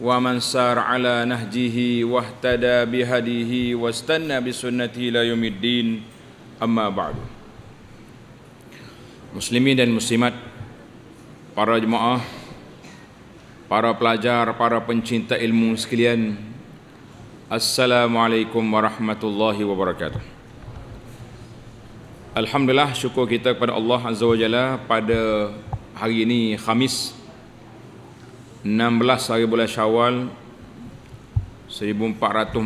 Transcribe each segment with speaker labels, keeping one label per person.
Speaker 1: wa man sar ala nahjihi wahtada bihadihi wastanna bisunnatihi la yumiddin amma ba'du muslimin dan muslimat para jemaah para pelajar para pencinta ilmu sekalian assalamualaikum warahmatullahi wabarakatuh alhamdulillah syukur kita kepada Allah azza wajalla pada hari ini khamis 16 hari bulan Syawal 1445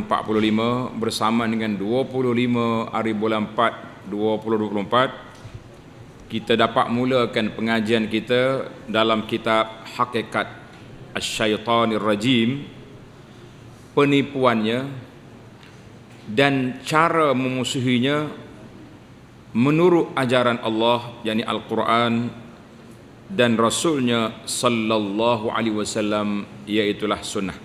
Speaker 1: bersama dengan 25 hari bulan 4 2024 kita dapat mulakan pengajian kita dalam kitab Hakikat asy Rajim penipuannya dan cara memusuhinya menurut ajaran Allah yakni Al-Quran dan rasulnya sallallahu alaihi wasallam iaitulah sunnah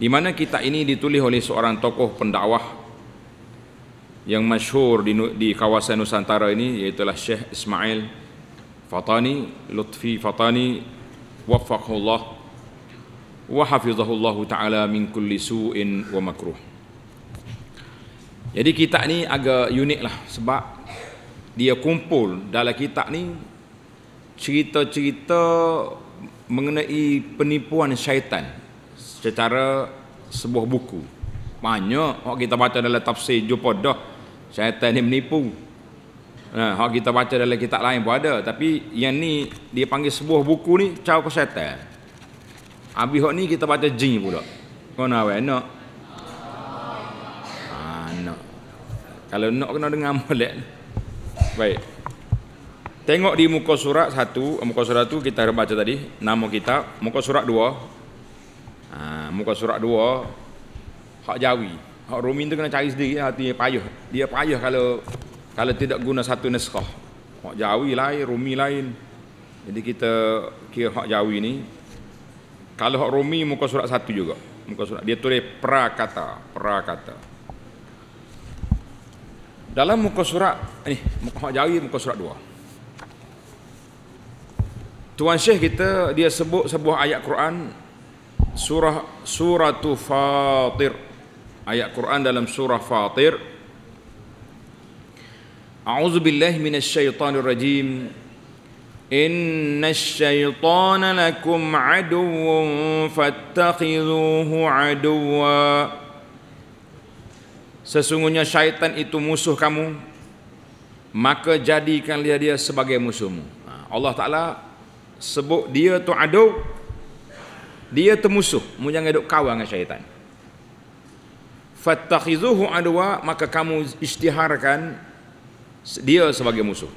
Speaker 1: di mana kitab ini ditulis oleh seorang tokoh pendakwah yang masyhur di, di kawasan Nusantara ini iaitulah Syekh Ismail Fatani Lutfi Fatani waffaqahullah wa hafizahullahu taala min kulli su'in wa makruh jadi kitab ni agak unik lah sebab dia kumpul dalam kitab ni cerita-cerita mengenai penipuan syaitan secara sebuah buku. Banyak hak kita baca dalam tafsir jumpa dah syaitan ni menipu. Nah, ha, hak kita baca dalam kitab lain pun ada tapi yang ni dia panggil sebuah buku ni Cau ke syaitan. Habis hak ni kita baca jin pula. Kona wei nak. Ah, nak. Kalau nak kena dengar molek. Baik. Tengok di muka surat satu, eh, muka surat tu kita baca tadi, nama kita. muka surat dua. Ha, muka surat dua, hak jawi. Hak rumi tu kena cari sendiri, hati dia payah. Dia payah kalau kalau tidak guna satu neskah. Hak jawi lain, rumi lain. Jadi kita kira hak jawi ni, kalau hak rumi muka surat satu juga. Muka surat, dia tulis prakata, prakata. Dalam muka surat, ni, muka, hak jawi Muka surat dua. Tuan Syekh kita dia sebut sebuah ayat Quran surah suratu Fatir. Ayat Quran dalam surah Fatir. A'udzu billahi minasy syaithanir rajim. Innas syaitana lakum aduwwun fattakhidhuhu aduwwa. Sesungguhnya syaitan itu musuh kamu maka jadikanlah dia sebagai musuhmu. Ha, Allah Taala sebut dia tu ada, dia tu musuh mu jangan duk kawan dengan syaitan fattakhizuhu adwa maka kamu isytiharkan dia sebagai musuh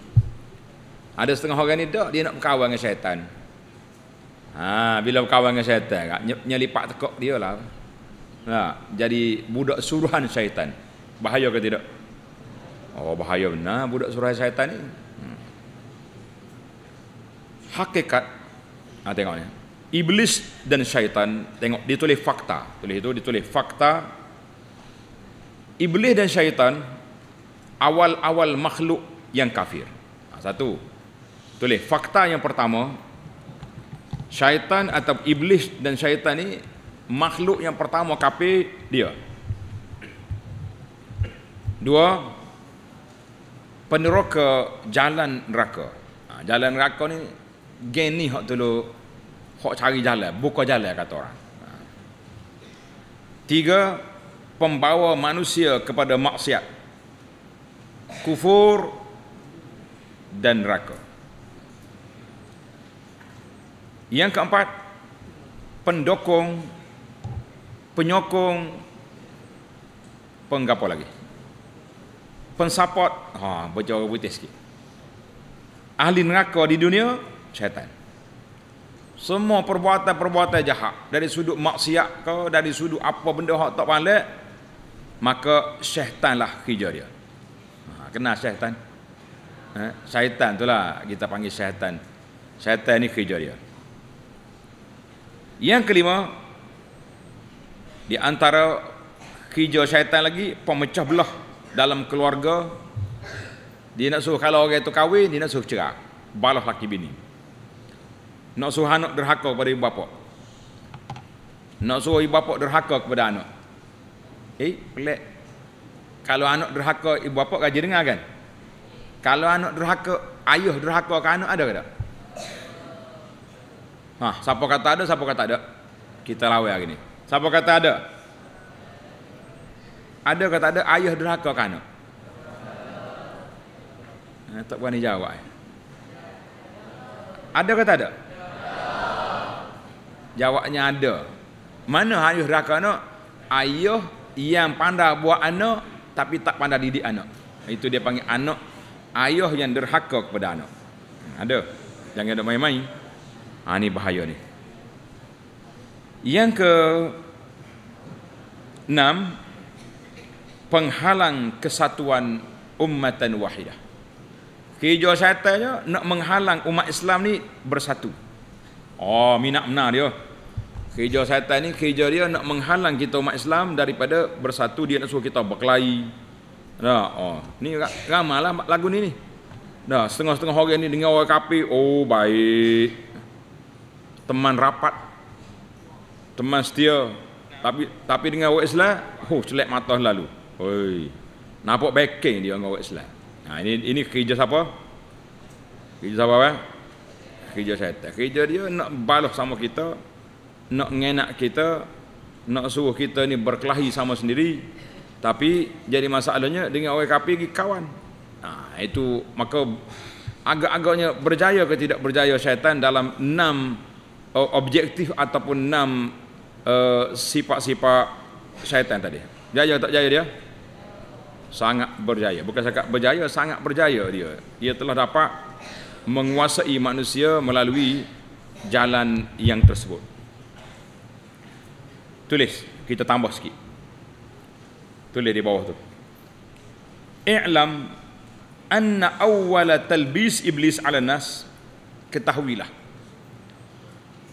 Speaker 1: ada setengah orang ni tak dia nak berkawan dengan syaitan ha bila berkawan dengan syaitan kak ah, nyelipak tekok dia lah ha, jadi budak suruhan syaitan bahaya ke tidak oh bahaya benar budak suruhan syaitan ni hakikat ha, tengok ni iblis dan syaitan tengok dia fakta tulis itu dia fakta iblis dan syaitan awal-awal makhluk yang kafir ha, satu tulis fakta yang pertama syaitan atau iblis dan syaitan ni makhluk yang pertama kafir dia dua peneroka jalan neraka ah, jalan neraka ni gen ni hok tulu hok cari jalan, buka jalan kata orang. Tiga pembawa manusia kepada maksiat. Kufur dan neraka. Yang keempat pendokong, penyokong penggapo lagi. Pensupport, ha, bercakap putih sikit. Ahli neraka di dunia syaitan. Semua perbuatan-perbuatan jahat dari sudut maksiat ke dari sudut apa benda hak tak balik maka syaitanlah kerja dia. Ha, kenal syaitan? Ha, syaitan itulah kita panggil syaitan. Syaitan ni kerja dia. Yang kelima di antara kerja syaitan lagi pemecah belah dalam keluarga dia nak suruh kalau orang itu kahwin dia nak suruh cerai balas laki bini nak suruh anak derhaka kepada ibu bapa. Nak suruh ibu bapa derhaka kepada anak. Eh, pelik. Kalau anak derhaka ibu bapa gaji dengar kan? Kalau anak derhaka ayah derhaka ke anak ada ke tak? Ha, siapa kata ada, siapa kata ada? Kita lawan hari ni. Siapa kata ada? Ada ke tak ada ayah derhaka ke anak? Eh, tak berani jawab. Eh. Ada ke tak ada? Jawabnya ada. Mana ayuh raka no? Ayuh yang pandai buat anak tapi tak pandai didik anak. Itu dia panggil anak ayuh yang derhaka kepada anak. Hmm, ada. Jangan ada main-main. Ha, ini bahaya ni. Yang ke enam penghalang kesatuan umatan wahidah. Kijo syaitan nak menghalang umat Islam ni bersatu. Oh, minat mena dia. Kerja syaitan ni kerja dia nak menghalang kita umat Islam daripada bersatu dia nak suruh kita berkelahi. Dah, oh, ni ramalah lagu ni ni. Dah, setengah-setengah orang ni dengar orang kapi, oh baik. Teman rapat. Teman setia. Tapi tapi dengan orang Islam, oh celak mata lalu. Hoi. Nampak backing dia dengan orang Islam. Nah, ini ini kerja siapa? Kerja siapa? Bang? kerja syaitan. Kerja dia nak balas sama kita, nak ngenak kita, nak suruh kita ni berkelahi sama sendiri. Tapi jadi masalahnya dengan orang kafir pergi kawan. Nah, ha, itu maka agak-agaknya berjaya ke tidak berjaya syaitan dalam enam objektif ataupun enam uh, sifat-sifat syaitan tadi. Jaya tak jaya dia? Sangat berjaya. Bukan cakap berjaya, sangat berjaya dia. Dia telah dapat menguasai manusia melalui jalan yang tersebut. Tulis, kita tambah sikit. Tulis di bawah tu. I'lam anna awwala talbis iblis ala nas ketahuilah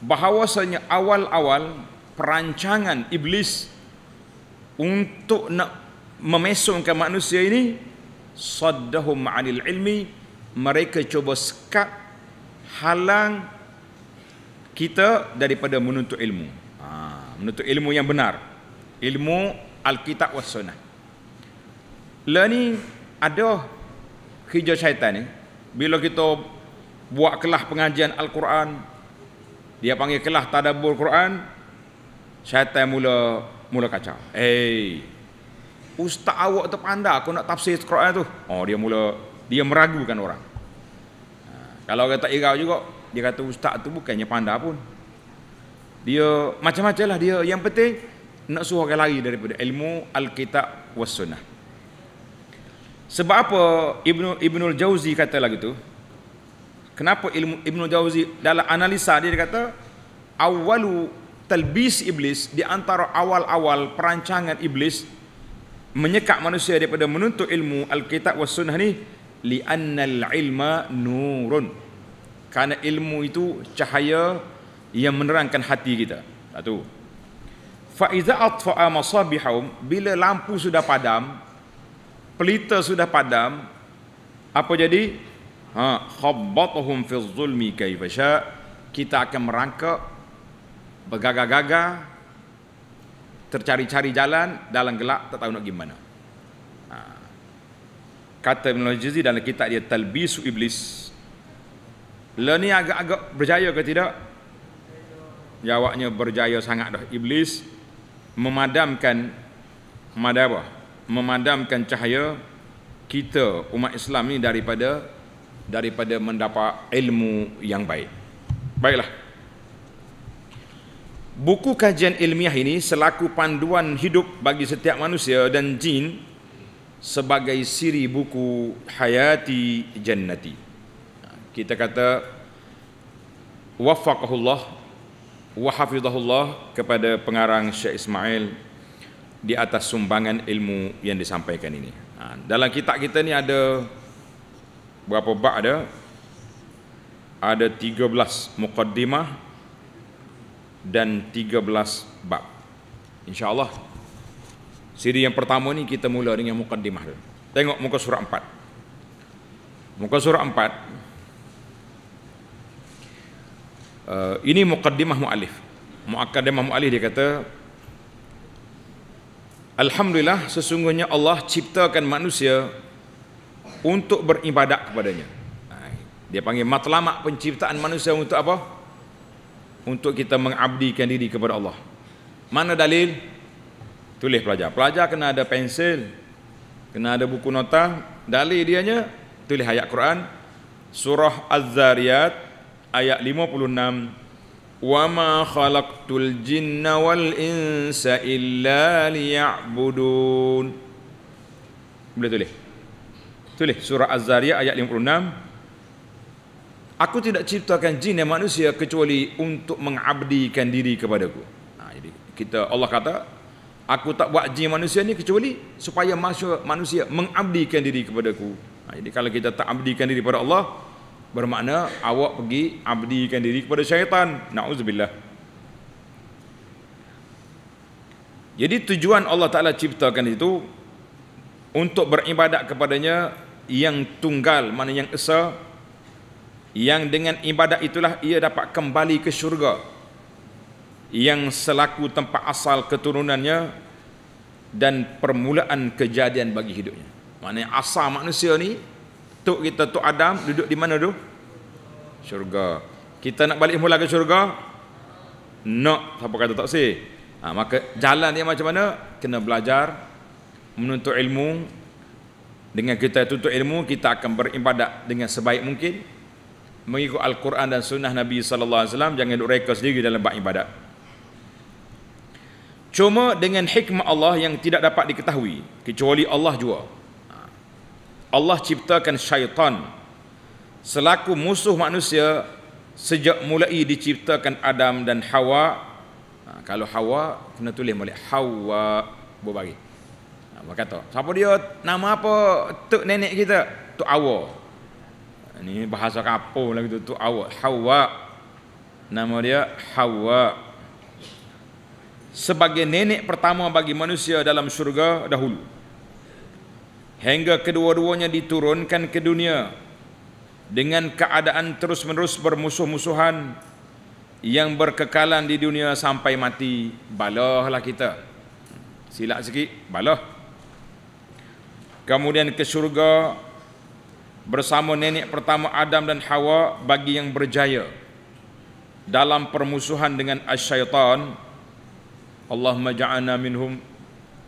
Speaker 1: bahawasanya awal-awal perancangan iblis untuk nak memesongkan manusia ini saddahum 'anil ilmi mereka cuba sekat halang kita daripada menuntut ilmu ha, menuntut ilmu yang benar ilmu Alkitab wa sunnah lah ni ada kerja syaitan ni bila kita buat kelah pengajian Al-Quran dia panggil kelah tadabur Quran syaitan mula mula kacau hey, eh, ustaz awak tu pandai aku nak tafsir Quran tu oh dia mula dia meragukan orang ha, kalau kata irau juga dia kata ustaz tu bukannya pandai pun dia macam-macam lah dia yang penting nak suruh orang lari daripada ilmu Alkitab was sunnah sebab apa Ibnu Ibnul Jauzi kata lagi tu kenapa ilmu Ibnul Jauzi dalam analisa dia, dia kata awalu talbis iblis di antara awal-awal perancangan iblis menyekat manusia daripada menuntut ilmu Alkitab was sunnah ni li annal ilma nurun kerana ilmu itu cahaya yang menerangkan hati kita satu fa iza atfa'a masabihum bila lampu sudah padam pelita sudah padam apa jadi ha khabbathum fi zulmi kaifa sya kita akan merangkak bergagah-gagah tercari-cari jalan dalam gelap tak tahu nak gimana kata Ibn Al-Jizi dalam kitab dia Talbisu Iblis Le ni agak-agak berjaya ke tidak? Jawabnya berjaya sangat dah Iblis memadamkan madawah memadamkan cahaya kita umat Islam ni daripada daripada mendapat ilmu yang baik. Baiklah. Buku kajian ilmiah ini selaku panduan hidup bagi setiap manusia dan jin sebagai siri buku hayati jannati kita kata waffaqahullah wa hafizahullah kepada pengarang Syekh Ismail di atas sumbangan ilmu yang disampaikan ini ha, dalam kitab kita ni ada berapa bab ada ada 13 muqaddimah dan 13 bab insyaallah Siri yang pertama ni kita mula dengan mukaddimah dulu. Tengok muka surah 4. Muka surah 4. Eh, ini mukaddimah mu'alif. Mu'akkadimah mu'alif dia kata Alhamdulillah sesungguhnya Allah ciptakan manusia untuk beribadat kepadanya. Ha, dia panggil matlamat penciptaan manusia untuk apa? Untuk kita mengabdikan diri kepada Allah. Mana dalil? tulis pelajar. Pelajar kena ada pensil, kena ada buku nota, dalil dianya tulis ayat Quran surah Az-Zariyat ayat 56. Wa ma khalaqtul jinna wal insa illa liya'budun. Boleh tulis. Tulis surah Az-Zariyat ayat 56. Aku tidak ciptakan jin dan manusia kecuali untuk mengabdikan diri kepadaku. Ha, jadi kita Allah kata aku tak buat jin manusia ni kecuali supaya manusia, manusia mengabdikan diri kepada aku ha, jadi kalau kita tak abdikan diri kepada Allah bermakna awak pergi abdikan diri kepada syaitan na'udzubillah jadi tujuan Allah Ta'ala ciptakan itu untuk beribadat kepadanya yang tunggal mana yang esa yang dengan ibadat itulah ia dapat kembali ke syurga yang selaku tempat asal keturunannya dan permulaan kejadian bagi hidupnya. mana asal manusia ni tok kita tok Adam duduk di mana tu? Syurga. Kita nak balik mula ke syurga? Nak no. siapa kata tak sih? Ha, maka jalan dia macam mana? Kena belajar menuntut ilmu dengan kita tuntut ilmu kita akan beribadat dengan sebaik mungkin mengikut Al-Quran dan Sunnah Nabi Sallallahu Alaihi Wasallam jangan duduk reka sendiri dalam bab ibadat cuma dengan hikmah Allah yang tidak dapat diketahui kecuali Allah jua Allah ciptakan syaitan selaku musuh manusia sejak mulai diciptakan Adam dan Hawa ha, kalau Hawa kena tulis boleh Hawa berbagi ha, berkata siapa dia nama apa tok nenek kita tok awa ini ha, bahasa kapur lagi tu tok awa Hawa nama dia Hawa sebagai nenek pertama bagi manusia dalam syurga dahulu hingga kedua-duanya diturunkan ke dunia dengan keadaan terus-menerus bermusuh-musuhan yang berkekalan di dunia sampai mati balahlah kita silap sikit balah kemudian ke syurga bersama nenek pertama Adam dan Hawa bagi yang berjaya dalam permusuhan dengan asyaitan as Allahumma ja'alna minhum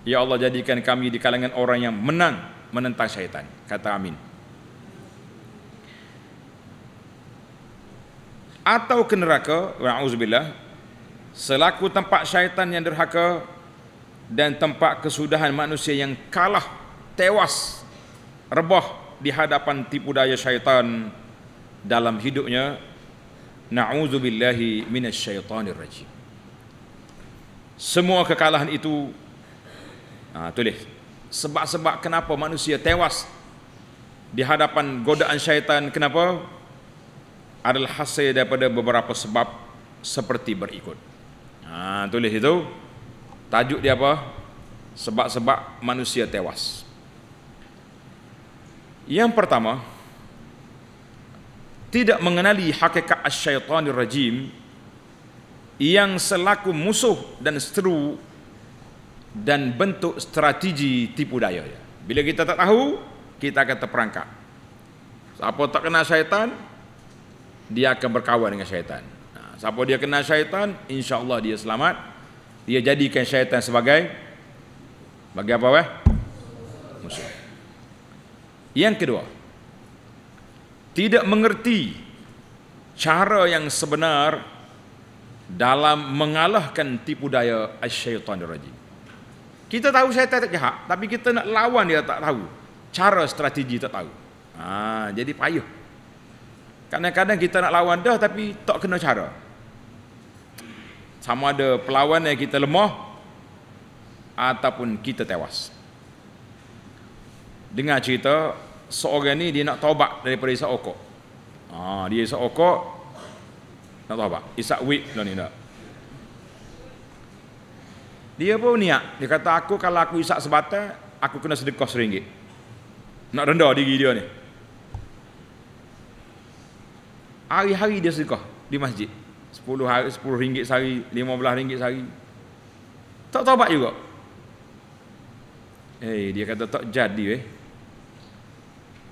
Speaker 1: ya Allah jadikan kami di kalangan orang yang menang menentang syaitan kata amin atau ke neraka wa'uzubillah selaku tempat syaitan yang derhaka dan tempat kesudahan manusia yang kalah tewas rebah di hadapan tipu daya syaitan dalam hidupnya na'udzubillahi minasyaitonirrajim semua kekalahan itu ha, tulis sebab-sebab kenapa manusia tewas di hadapan godaan syaitan kenapa adalah hasil daripada beberapa sebab seperti berikut ha, tulis itu tajuk dia apa sebab-sebab manusia tewas yang pertama tidak mengenali hakikat asyaitanir rajim yang selaku musuh dan seteru dan bentuk strategi tipu daya. Bila kita tak tahu, kita akan terperangkap. Siapa tak kenal syaitan, dia akan berkawan dengan syaitan. Ha, siapa dia kenal syaitan, insya Allah dia selamat. Dia jadikan syaitan sebagai bagi apa weh? Musuh. Yang kedua, tidak mengerti cara yang sebenar dalam mengalahkan tipu daya syaitan rajim. Kita tahu saya tak jahat, tapi kita nak lawan dia tak tahu. Cara strategi tak tahu. Ha, jadi payah. Kadang-kadang kita nak lawan dah tapi tak kena cara. Sama ada pelawan yang kita lemah ataupun kita tewas. Dengar cerita, seorang ni dia nak taubat daripada Isa Okok. Ha, dia Isa Okok, nak tahu apa? Isak wik lah ni nak. Dia pun niat. Dia kata aku kalau aku isak sebatas, aku kena sedekah seringgit. Nak rendah diri dia ni. Hari-hari dia sedekah di masjid. sepuluh hari, sepuluh ringgit sehari, belah ringgit sehari. Tak tahu apa juga. Eh, dia kata tak jadi eh.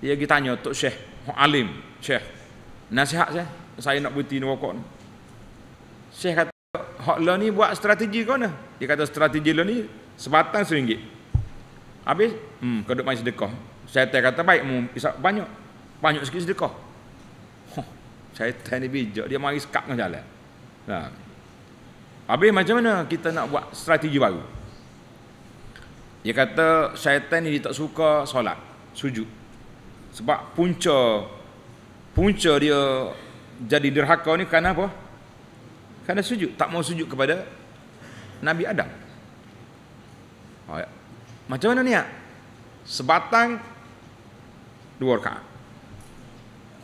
Speaker 1: Dia pergi tanya Tok Syekh Alim, Syekh. Nasihat saya, saya nak berhenti ni rokok ni. Syekh kata, hak lah ni buat strategi kau ni. Dia kata, strategi lah ni sebatang seringgit. Habis, hmm, kau duduk main sedekah. tanya kata, baik, mu, banyak. Banyak sikit sedekah. Huh, syaitan ni bijak, dia mari sekap dengan jalan. Nah. Ha. Habis macam mana kita nak buat strategi baru? Dia kata syaitan ni dia tak suka solat, sujud. Sebab punca punca dia jadi derhaka ni kerana apa? Kerana sujud, tak mau sujud kepada Nabi Adam. Oh, ya. Macam mana ni ya? Sebatang dua rakaat.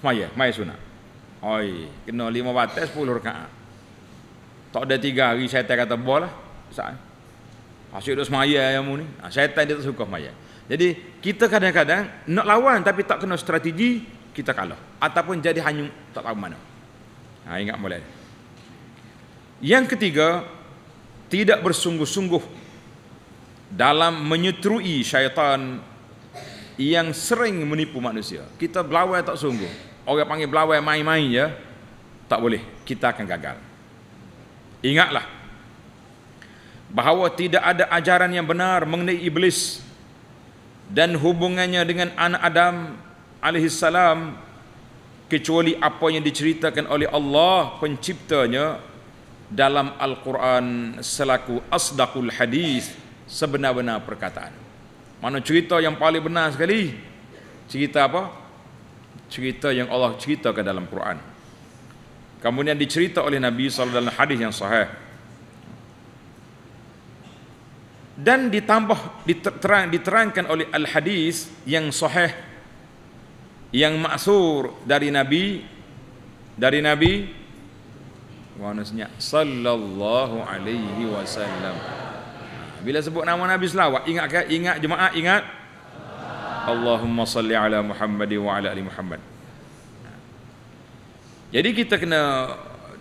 Speaker 1: Maya, maya sunat. Oi, kena lima batas, sepuluh rakaat. Tak ada tiga hari syaitan kata bol lah. Saat. Asyik duduk semaya yang ni. Ha, syaitan dia tak suka semaya. Jadi kita kadang-kadang nak lawan tapi tak kena strategi, kita kalah ataupun jadi hanyut tak tahu mana. Ha, ingat boleh. Yang ketiga, tidak bersungguh-sungguh dalam menyetrui syaitan yang sering menipu manusia. Kita belawai tak sungguh. Orang panggil belawai main-main ya. Tak boleh. Kita akan gagal. Ingatlah bahawa tidak ada ajaran yang benar mengenai iblis dan hubungannya dengan anak Adam alaihi salam kecuali apa yang diceritakan oleh Allah penciptanya dalam Al-Quran selaku asdaqul hadis sebenar-benar perkataan. Mana cerita yang paling benar sekali? Cerita apa? Cerita yang Allah ceritakan dalam Quran. Kemudian dicerita oleh Nabi SAW dalam hadis yang sahih. Dan ditambah diterang, diterangkan oleh al-hadis yang sahih yang maksur dari Nabi dari Nabi wanusnya sallallahu alaihi wasallam bila sebut nama Nabi selawat ingat ke ingat jemaah ingat Allahumma salli ala Muhammad wa ala ali Muhammad jadi kita kena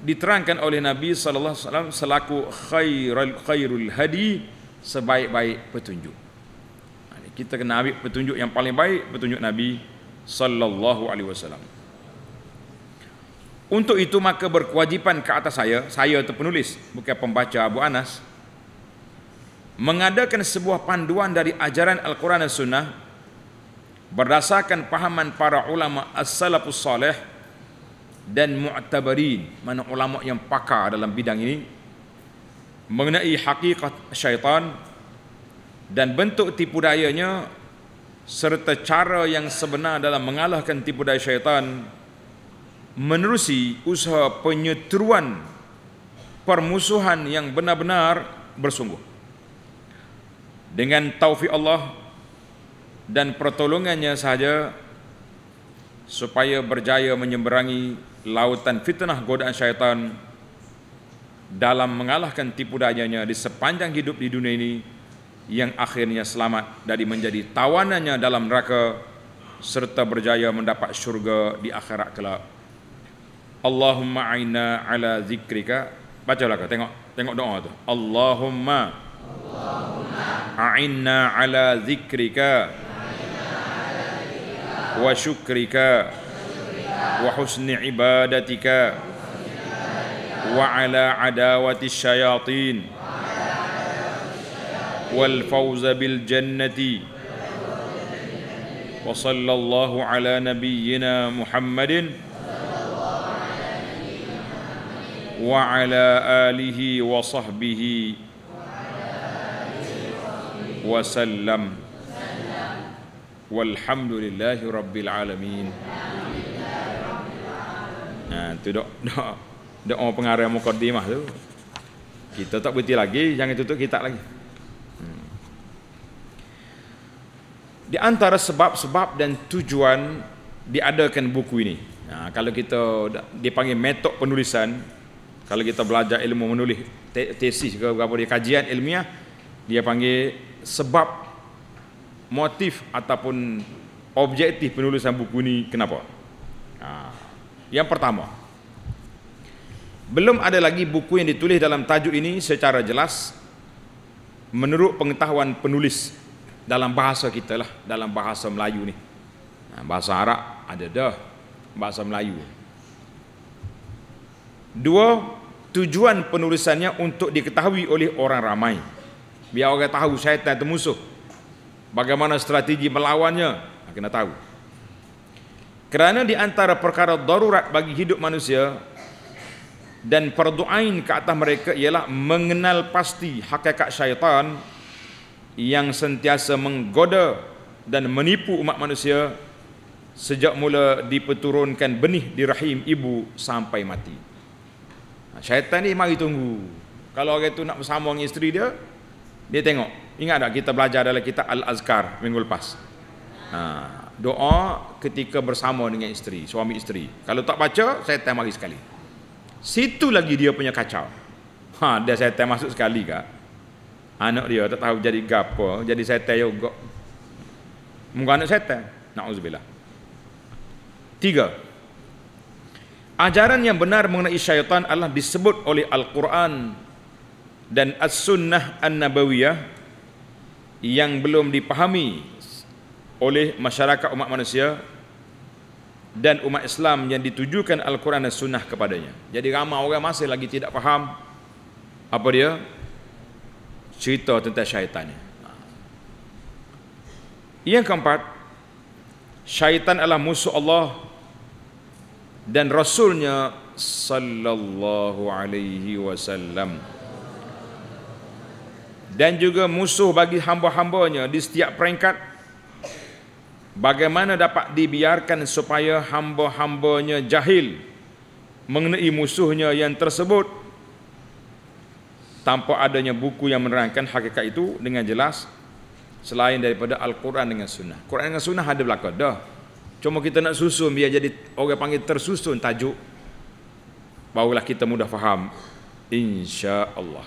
Speaker 1: diterangkan oleh Nabi sallallahu alaihi wasallam selaku khairul khairul hadi sebaik-baik petunjuk kita kena ambil petunjuk yang paling baik petunjuk Nabi sallallahu alaihi wasallam. Untuk itu maka berkewajipan ke atas saya, saya tu penulis, bukan pembaca Abu Anas, mengadakan sebuah panduan dari ajaran Al-Quran dan Sunnah berdasarkan pahaman para ulama as-salafus salih dan mu'tabarin, mana ulama yang pakar dalam bidang ini, mengenai hakikat syaitan dan bentuk tipu dayanya serta cara yang sebenar dalam mengalahkan tipu daya syaitan menerusi usaha penyeteruan permusuhan yang benar-benar bersungguh dengan taufik Allah dan pertolongannya sahaja supaya berjaya menyeberangi lautan fitnah godaan syaitan dalam mengalahkan tipu dayanya di sepanjang hidup di dunia ini yang akhirnya selamat dari menjadi tawanannya dalam neraka serta berjaya mendapat syurga di akhirat kelak. Allahumma aina ala zikrika. Bacalah kau tengok tengok doa tu. Allahumma Allahumma aina ala zikrika. Wa syukrika wa husni ibadatika wa ala adawati syayatin wa والفوز بالجنة وصلى الله على نبينا محمد وعلى آله وصحبه وسلم والحمد لله رب العالمين Nah, tu dok dok dok orang pengarah mukadimah tu. Kita tak berhenti lagi, jangan tutup kita lagi. Di antara sebab-sebab dan tujuan diadakan buku ini. Nah, ha, kalau kita dipanggil metod penulisan, kalau kita belajar ilmu menulis tesis ke apa dia kajian ilmiah, dia panggil sebab motif ataupun objektif penulisan buku ini kenapa? Nah, ha, yang pertama, belum ada lagi buku yang ditulis dalam tajuk ini secara jelas menurut pengetahuan penulis dalam bahasa kita lah dalam bahasa Melayu ni ha, bahasa Arab ada dah bahasa Melayu dua tujuan penulisannya untuk diketahui oleh orang ramai biar orang tahu syaitan itu musuh bagaimana strategi melawannya ha, kena tahu kerana di antara perkara darurat bagi hidup manusia dan perduain ke atas mereka ialah mengenal pasti hakikat syaitan yang sentiasa menggoda dan menipu umat manusia sejak mula dipeturunkan benih di rahim ibu sampai mati. Ha, syaitan ni mari tunggu. Kalau orang tu nak bersama dengan isteri dia, dia tengok. Ingat tak kita belajar dalam kitab Al-Azkar minggu lepas? Ha, doa ketika bersama dengan isteri, suami isteri. Kalau tak baca, syaitan mari sekali. Situ lagi dia punya kacau. Ha, dia syaitan masuk sekali kak anak dia tak tahu jadi gapo jadi setan juga muka anak setan naudzubillah tiga ajaran yang benar mengenai syaitan Allah disebut oleh al-Quran dan as-sunnah an-nabawiyah yang belum dipahami oleh masyarakat umat manusia dan umat Islam yang ditujukan Al-Quran dan Sunnah kepadanya. Jadi ramai orang masih lagi tidak faham apa dia cerita tentang syaitan ni. Yang keempat, syaitan adalah musuh Allah dan rasulnya sallallahu alaihi wasallam. Dan juga musuh bagi hamba-hambanya di setiap peringkat. Bagaimana dapat dibiarkan supaya hamba-hambanya jahil mengenai musuhnya yang tersebut? tanpa adanya buku yang menerangkan hakikat itu dengan jelas selain daripada Al-Quran dengan Sunnah. Quran dengan Sunnah ada belaka dah. Cuma kita nak susun biar jadi orang panggil tersusun tajuk barulah kita mudah faham insya-Allah.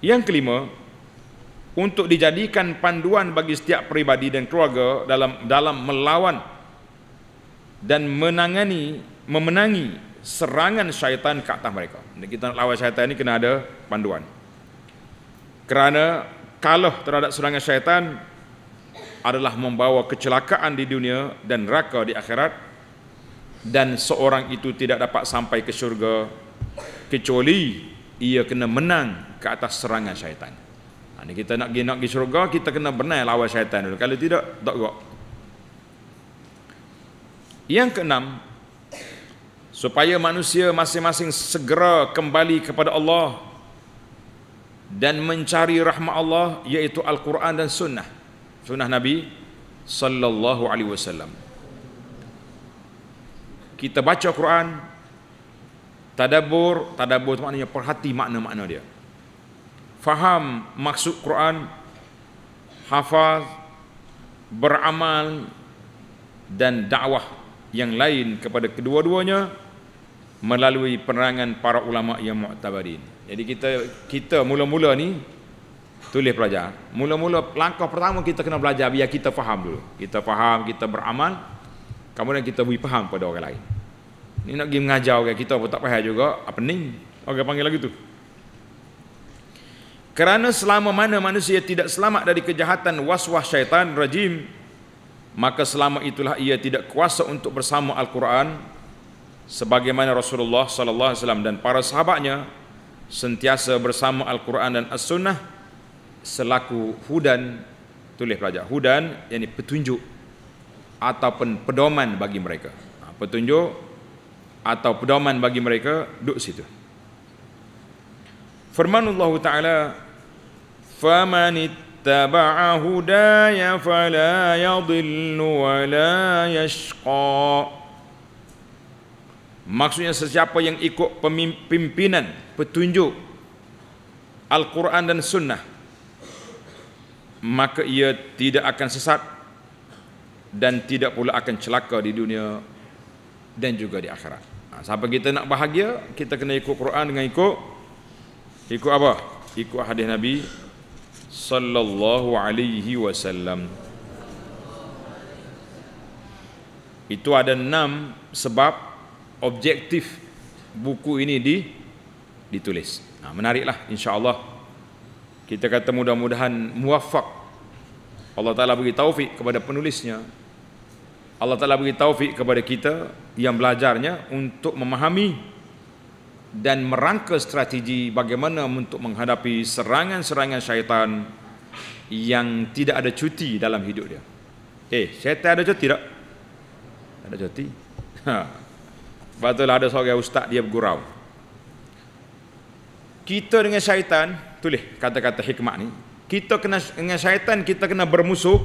Speaker 1: Yang kelima untuk dijadikan panduan bagi setiap peribadi dan keluarga dalam dalam melawan dan menangani memenangi serangan syaitan ke atas mereka. Jadi kita nak lawan syaitan ini kena ada panduan. Kerana kalah terhadap serangan syaitan adalah membawa kecelakaan di dunia dan neraka di akhirat dan seorang itu tidak dapat sampai ke syurga kecuali ia kena menang ke atas serangan syaitan. Ini ha, kita nak pergi nak pergi syurga kita kena benar lawan syaitan dulu. Kalau tidak tak gerak. Yang keenam, supaya manusia masing-masing segera kembali kepada Allah dan mencari rahmat Allah iaitu Al-Quran dan sunnah sunnah Nabi sallallahu alaihi wasallam kita baca Quran tadabbur tadabbur maknanya perhati makna-makna dia faham maksud Quran hafaz beramal dan dakwah yang lain kepada kedua-duanya melalui penerangan para ulama yang muktabarin. Jadi kita kita mula-mula ni tulis pelajar. Mula-mula langkah pertama kita kena belajar biar kita faham dulu. Kita faham, kita beramal, kemudian kita beri faham pada orang lain. Ni nak pergi mengajar orang kita pun tak payah juga, apa ni? Orang panggil lagi tu. Kerana selama mana manusia tidak selamat dari kejahatan waswas syaitan rajim, maka selama itulah ia tidak kuasa untuk bersama Al-Quran sebagaimana Rasulullah sallallahu alaihi wasallam dan para sahabatnya sentiasa bersama Al-Quran dan As-Sunnah selaku hudan tulis pelajar hudan yakni petunjuk ataupun pedoman bagi mereka ha, petunjuk atau pedoman bagi mereka duduk situ firman Allah taala famanittaba'a hudaya fala yadhillu wa la yashqa Maksudnya sesiapa yang ikut pimpinan petunjuk Al-Quran dan Sunnah maka ia tidak akan sesat dan tidak pula akan celaka di dunia dan juga di akhirat. Ha, siapa kita nak bahagia, kita kena ikut Quran dengan ikut ikut apa? Ikut hadis Nabi sallallahu alaihi wasallam. Itu ada enam sebab objektif buku ini di ditulis. Nah, menariklah insya-Allah. Kita kata mudah-mudahan muwafaq Allah Taala bagi taufik kepada penulisnya. Allah Taala bagi taufik kepada kita yang belajarnya untuk memahami dan merangka strategi bagaimana untuk menghadapi serangan-serangan syaitan yang tidak ada cuti dalam hidup dia. Eh, syaitan ada cuti tak? Ada cuti. Ha. Sebab itulah ada seorang ustaz dia bergurau. Kita dengan syaitan, tulis kata-kata hikmah ni. Kita kena dengan syaitan kita kena bermusuh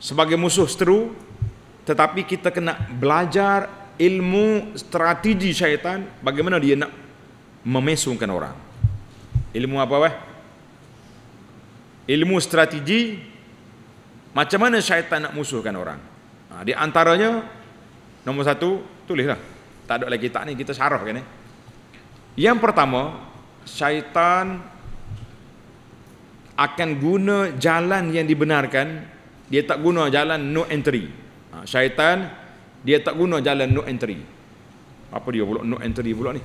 Speaker 1: sebagai musuh seteru tetapi kita kena belajar ilmu strategi syaitan bagaimana dia nak memesungkan orang. Ilmu apa weh? Ilmu strategi macam mana syaitan nak musuhkan orang. Ha, di antaranya nomor satu tulislah tak ada lagi tak ni kita syarah kan yang pertama syaitan akan guna jalan yang dibenarkan dia tak guna jalan no entry ha, syaitan dia tak guna jalan no entry apa dia pula no entry pula ni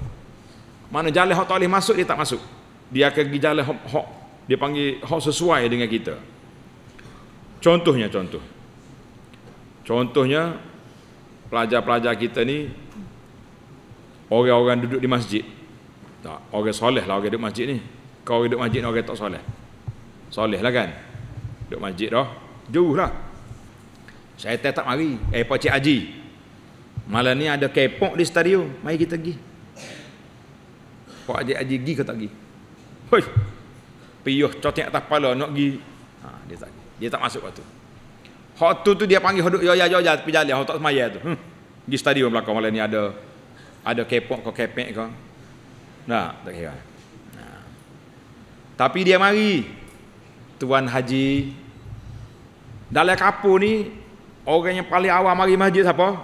Speaker 1: mana jalan hak tak boleh masuk dia tak masuk dia akan pergi jalan hak, hak dia panggil hak sesuai dengan kita contohnya contoh contohnya pelajar-pelajar kita ni orang-orang duduk di masjid. Tak, orang soleh lah orang duduk masjid ni. Kau orang duduk masjid ni orang tak soleh. Soleh lah kan. Duduk masjid dah, jauh lah. Saya tak, tak mari, eh Pak Cik Haji. Malam ni ada kepok di stadium, mari kita pergi. Pak Cik Haji pergi ke tak pergi? Hoi, piyuh cotik atas kepala nak pergi. Ha, dia tak dia tak masuk waktu Hak tu tu dia panggil hodok yoya yoya tapi jalan hak tak semaya tu. Hmm. Di stadium belakang malam ni ada ada kepok ke kepek ke. Nah, tak kira. Tapi dia mari. Tuan Haji dalam kapu ni orang yang paling awal mari masjid siapa?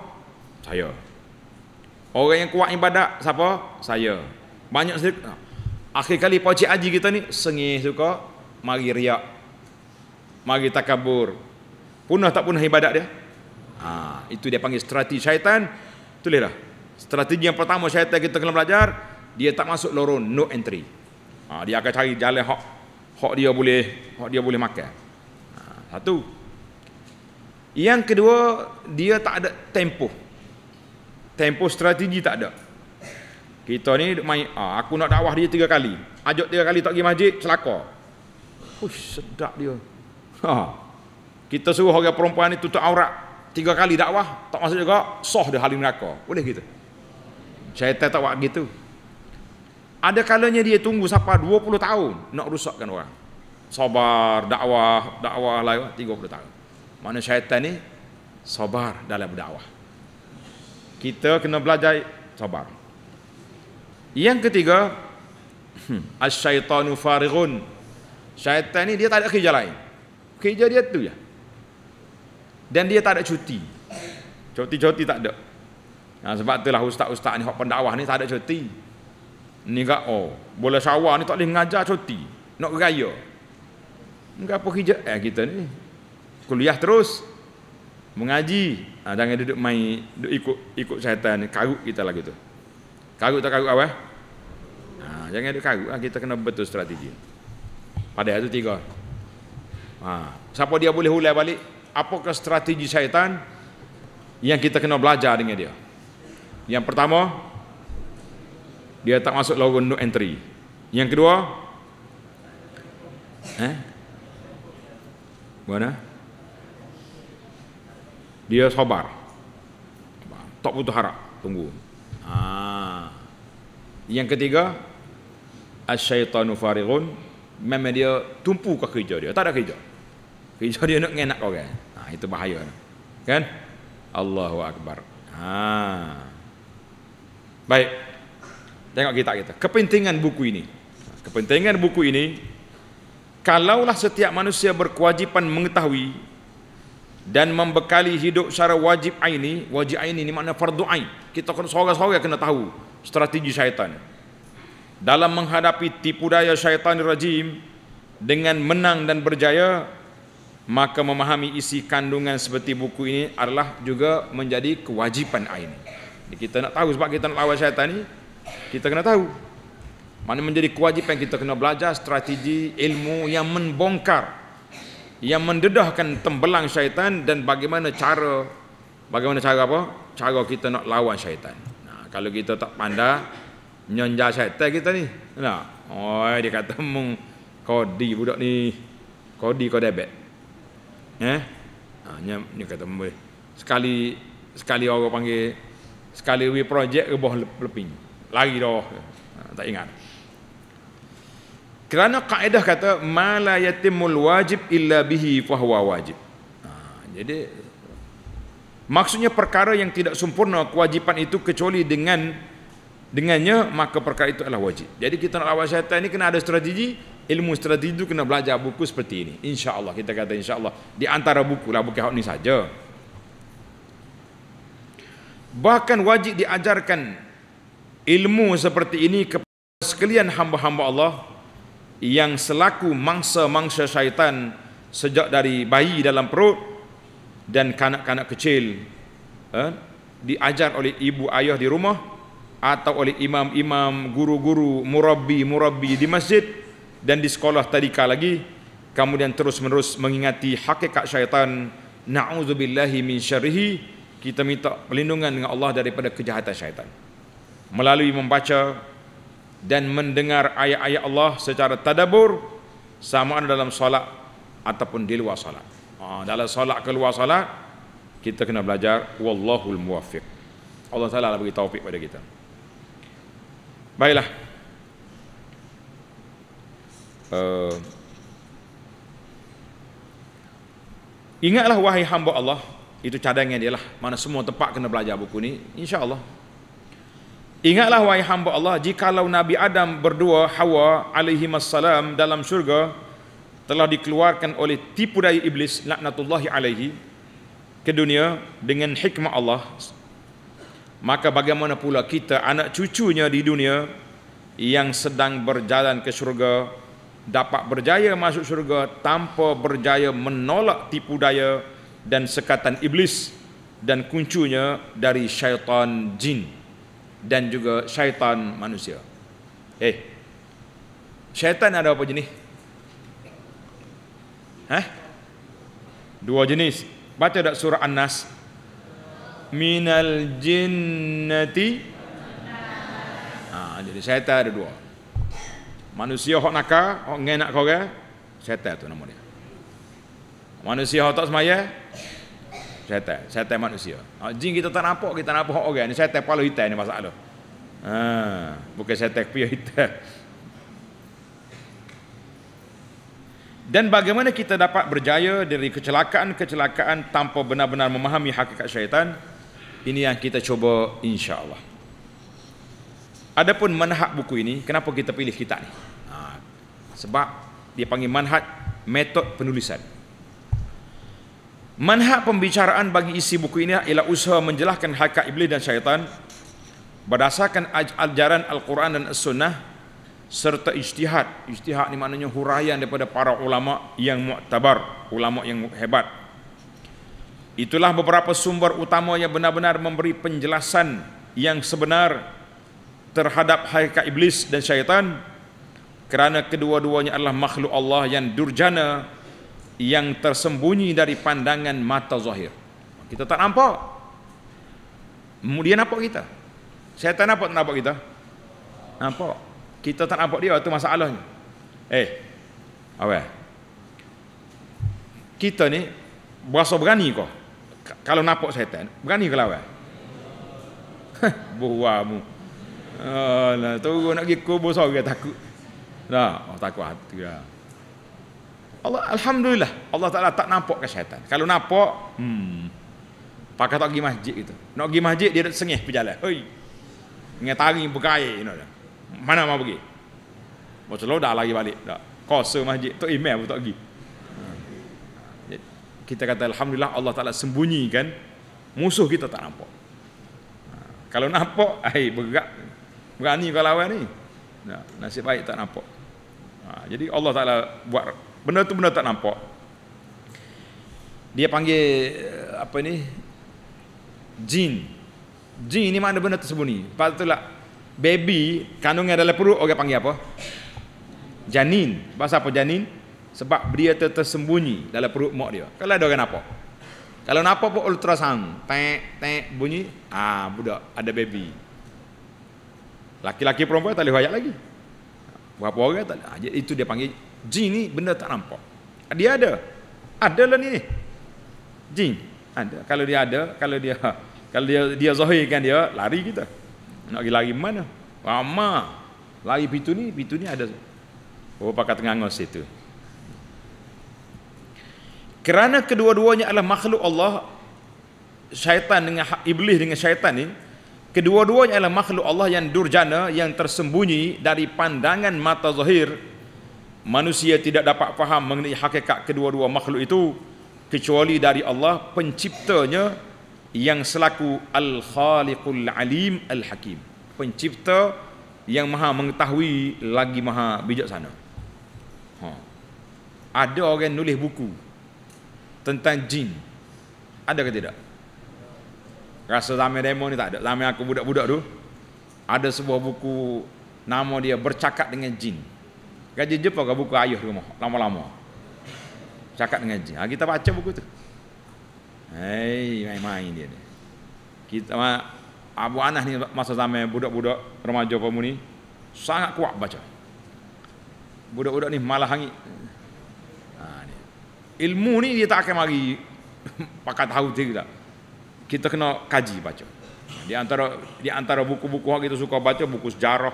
Speaker 1: Saya. Orang yang kuat ibadat siapa? Saya. Banyak sedekah. Akhir kali Pak Cik Haji kita ni sengih suka mari riak. Mari takabur. Punah tak punah ibadat dia. Ha, itu dia panggil strategi syaitan. Tulislah. Strategi yang pertama syaitan kita kena belajar, dia tak masuk lorong no entry. Ha, dia akan cari jalan hak hak dia boleh, hak dia boleh makan. Ha, satu. Yang kedua, dia tak ada tempo. Tempo strategi tak ada. Kita ni main, ha, aku nak dakwah dia tiga kali. Ajak tiga kali tak pergi masjid, celaka. Hush, sedap dia. Ha kita suruh orang perempuan ni tutup aurat tiga kali dakwah tak masuk juga sah dia hal neraka boleh gitu syaitan tak buat gitu ada kalanya dia tunggu sampai 20 tahun nak rusakkan orang sabar dakwah dakwah lah 30 tahun mana syaitan ni sabar dalam dakwah kita kena belajar sabar yang ketiga hmm, as syaitanu farighun syaitan ni dia tak ada kerja lain kerja dia tu je ya dan dia tak ada cuti cuti-cuti tak ada ha, sebab itulah ustaz-ustaz ni pendakwah ni tak ada cuti ni kak oh boleh syawal ni tak boleh mengajar cuti nak raya enggak apa kerja eh kita ni kuliah terus mengaji ha, jangan duduk main duduk ikut ikut syaitan ni karut kita lah gitu karut tak karut apa eh? ha, jangan duduk karut lah. kita kena betul strategi pada itu tiga ha, siapa dia boleh ulai balik apakah strategi syaitan yang kita kena belajar dengan dia. Yang pertama, dia tak masuk logo no entry. Yang kedua, eh? Mana? Dia sabar. Tak butuh harap, tunggu. Ha. Yang ketiga, asyaitanu farighun, memang dia tumpu ke kerja dia, tak ada kerja. Hijau dia nak ngenak orang. Ha, itu bahaya. Kan? Allahu Akbar. Ha. Baik. Tengok kita kita. Kepentingan buku ini. Kepentingan buku ini. Kalaulah setiap manusia berkewajipan mengetahui. Dan membekali hidup secara wajib aini. Wajib aini ini makna fardu ain. Kita kena sorang-sorang kena tahu. Strategi syaitan. Dalam menghadapi tipu daya syaitan rajim. Dengan menang dan berjaya maka memahami isi kandungan seperti buku ini adalah juga menjadi kewajipan ain. Kita nak tahu sebab kita nak lawan syaitan ini, kita kena tahu. Mana menjadi kewajipan kita kena belajar strategi ilmu yang membongkar yang mendedahkan tembelang syaitan dan bagaimana cara bagaimana cara apa? Cara kita nak lawan syaitan. Nah, kalau kita tak pandai nyonja syaitan kita ni. Nah, oh dia kata mung kodi budak ni. Kodi kau debek. Eh? Ha, ni, ni kata boleh. Sekali sekali orang panggil sekali we project ke boh leping. Lari dah. Ha, tak ingat. Kerana kaedah kata mala yatimul wajib illa bihi fahuwa wajib. Ha, jadi maksudnya perkara yang tidak sempurna kewajipan itu kecuali dengan dengannya maka perkara itu adalah wajib. Jadi kita nak lawan syaitan ini kena ada strategi, ilmu strategi itu kena belajar buku seperti ini. Insya Allah kita kata insyaAllah. Di antara buku lah, bukan ini saja. Bahkan wajib diajarkan ilmu seperti ini kepada sekalian hamba-hamba Allah yang selaku mangsa-mangsa syaitan sejak dari bayi dalam perut dan kanak-kanak kecil eh, diajar oleh ibu ayah di rumah atau oleh imam-imam, guru-guru, murabi-murabi di masjid dan di sekolah tadika lagi kemudian terus menerus mengingati hakikat syaitan na'udzubillahi min syarihi kita minta perlindungan dengan Allah daripada kejahatan syaitan melalui membaca dan mendengar ayat-ayat Allah secara tadabur sama ada dalam solat ataupun di luar solat ha, dalam solat ke luar solat kita kena belajar wallahul muwaffiq Allah Taala lah bagi taufik pada kita baiklah uh, ingatlah wahai hamba Allah itu cadangan dia lah mana semua tempat kena belajar buku ni Allah. ingatlah wahai hamba Allah jikalau Nabi Adam berdua Hawa alaihi wassalam dalam syurga telah dikeluarkan oleh tipu daya iblis laknatullahi alaihi ke dunia dengan hikmah Allah maka bagaimana pula kita anak cucunya di dunia yang sedang berjalan ke syurga dapat berjaya masuk syurga tanpa berjaya menolak tipu daya dan sekatan iblis dan kuncinya dari syaitan jin dan juga syaitan manusia. Eh. Syaitan ada apa jenis? Hah? Dua jenis. Baca dak surah An-Nas? Minal jinnati. Ah, jadi syaitan ada dua. Manusia hok nakal, hok ngenak kau orang, setan tu nama dia. Manusia hok tak semaya, setan, setan manusia. Oh jing kita tak nampak, kita nampak hok orang ni setan palu hitam ni masalah. Ha, bukan setan kepala hitam. Dan bagaimana kita dapat berjaya dari kecelakaan-kecelakaan tanpa benar-benar memahami hakikat syaitan? Ini yang kita cuba insya-Allah. Adapun menahak buku ini, kenapa kita pilih kitab ini? sebab dia panggil manhaj metod penulisan. Manhaj pembicaraan bagi isi buku ini ialah usaha menjelaskan hakikat iblis dan syaitan berdasarkan ajaran Al-Quran dan As-Sunnah serta ijtihad. Ijtihad ni maknanya huraian daripada para ulama yang muktabar, ulama yang hebat. Itulah beberapa sumber utama yang benar-benar memberi penjelasan yang sebenar terhadap hakikat iblis dan syaitan kerana kedua-duanya adalah makhluk Allah yang durjana yang tersembunyi dari pandangan mata zahir. Kita tak nampak. Kemudian nampak kita. Syaitan nampak tak nampak kita? Nampak. Kita tak nampak dia, itu masalahnya. Eh, apa Kita ni, berasa berani kau. Kalau nampak syaitan, berani ke lawan? Lah Buahmu. Oh, nah, tunggu nak pergi kubur sorga takut. Dah, oh, kuat hati lah. Allah, Alhamdulillah, Allah Ta'ala tak nampakkan syaitan. Kalau nampak, hmm, pakai tak pergi masjid itu. Nak pergi masjid, dia duduk sengih berjalan. Hei, dengan tarik berkair, you know, mana mau pergi? Baca lo dah lagi balik. Dah. Kosa masjid, tu email pun tak pergi. Hmm. Kita kata Alhamdulillah, Allah Ta'ala sembunyikan musuh kita tak nampak. Hmm. Kalau nampak, ai bergerak. Berani kau lawan ni. Nah, nasib baik tak nampak. Ha, jadi Allah Ta'ala buat benda tu benda tak nampak. Dia panggil eh, apa ni? Jin. Jin ni mana benda tersembunyi. Lepas tu lah, baby kandungan dalam perut orang panggil apa? Janin. Bahasa apa janin? Sebab dia ter tersembunyi dalam perut mak dia. Kalau ada orang apa? Kalau apa pun ultrasound, tek tek bunyi, ah budak ada baby. Laki-laki perempuan tak boleh hayat lagi. Berapa orang tak ada. Ha, itu dia panggil jin ni benda tak nampak. Dia ada. ada ni ni. Jin. Ada. Ha, kalau dia ada, kalau dia kalau dia dia zahirkan dia lari kita. Nak pergi lari mana? Lama. Lari pintu ni, pintu ni ada. Oh pakai tengah ngos itu. Kerana kedua-duanya adalah makhluk Allah syaitan dengan ha- iblis dengan syaitan ni Kedua-duanya adalah makhluk Allah yang durjana yang tersembunyi dari pandangan mata zahir. Manusia tidak dapat faham mengenai hakikat kedua-dua makhluk itu kecuali dari Allah penciptanya yang selaku Al-Khaliqul Alim Al-Hakim. Pencipta yang maha mengetahui lagi maha bijaksana. Ha. Ada orang nulis buku tentang jin. Ada ke tidak? Rasa ramai demo ni tak ada. Ramai aku budak-budak tu. Ada sebuah buku nama dia bercakap dengan jin. Gaji je ke buku ayuh rumah lama-lama. Cakap dengan jin. Ha, kita baca buku tu. Hei, main-main dia ni. Kita Abu Anas ni masa zaman budak-budak remaja kaum ni sangat kuat baca. Budak-budak ni malah hangit. Ha, ni. Ilmu ni dia tak akan mari pakat tahu dia tak kita kena kaji baca. Di antara di antara buku-buku yang kita suka baca buku sejarah.